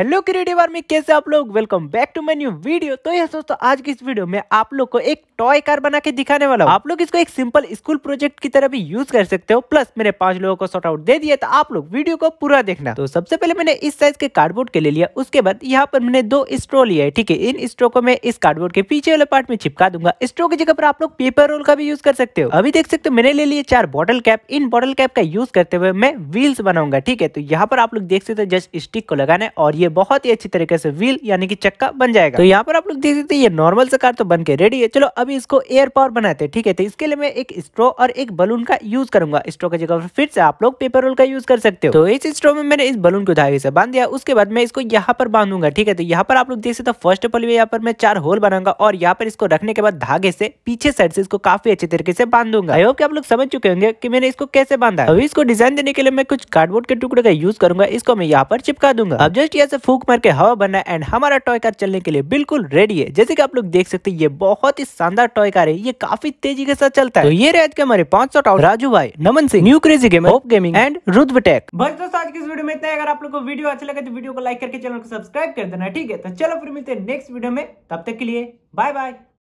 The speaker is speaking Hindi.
हेलो क्रिएटिव आर्मी कैसे आप लोग welcome back to my new video तो यह दोस्तों आज की इस वीडियो में आप लोग को एक टॉय कार बना के दिखाने वाला हूँ आप लोग इसको एक सिंपल स्कूल प्रोजेक्ट की तरह भी यूज कर सकते हो प्लस मेरे पांच लोगों को शॉर्ट आउट दे दिया तो आप लोग वीडियो को पूरा देखना तो सबसे पहले मैंने इस साइज के कार्डबोर्ड के ले लिया उसके बाद यहाँ पर मैंने दो स्ट्रो लिया है ठीक है इन स्ट्रो को मैं इस कार्डबोर्ड के पीछे वाले पार्ट में चिपका दूंगा स्ट्रो की जगह पर आप लोग पेपर रोल का भी यूज कर सकते हो अभी देख सकते हो मैंने ले लिए चार बॉटल कैप इन बॉटल कैप का यूज करते हुए मैं व्हील्स बनाऊंगा ठीक है तो यहाँ पर आप लोग देख सकते हो जस्ट स्टिक को लगाना है और ये बहुत ही अच्छी तरीके से व्हील यानी कि चक्का बन जाएगा तो यहाँ पर आप लोग देख सकते हैं ये नॉर्मल से कार तो बन के रेडी है चलो अभी इसको एयर पावर बनाते हैं ठीक है तो इसके लिए मैं एक स्ट्रो और एक बलून का यूज करूंगा स्ट्रो की जगह फिर से आप लोग पेपर रोल का यूज कर सकते हो तो इस स्ट्रो में मैंने इस बलून को धागे से बांध दिया उसके बाद मैं इसको यहाँ पर बांधूंगा ठीक है तो यहाँ पर आप लोग देख सकते फर्स्ट ऑफ ऑल यहाँ पर मैं चार होल बनाऊंगा और यहाँ पर इसको रखने के बाद धागे से पीछे साइड से इसको काफी अच्छे तरीके से बांधूंगा आई होप कि आप लोग समझ चुके होंगे कि मैंने इसको कैसे बांधा अभी इसको डिजाइन देने के लिए मैं कुछ कार्डबोर्ड के टुकड़े का यूज करूंगा इसको मैं यहाँ पर चिपका दूंगा अब जस्ट यहाँ से फूक मार के हवा बनना एंड हमारा टॉय कार चलने के लिए बिल्कुल रेडी है जैसे कि आप लोग देख सकते हैं ये बहुत ही शानदार टॉय कार है ये काफी तेजी के साथ चलता है तो ये आज के हमारे पांच सौ राजू भाई Naman Singh new crazy gamer hope gaming and रुद्व टेक बस दोस्तों आज की इस वीडियो में इतना अगर आप लोग को वीडियो अच्छा लगे तो वीडियो को लाइक करके चैनल को सब्सक्राइब कर देना ठीक है तो चलो फिर मिलते हैं नेक्स्ट वीडियो में तब तक के लिए बाय बाय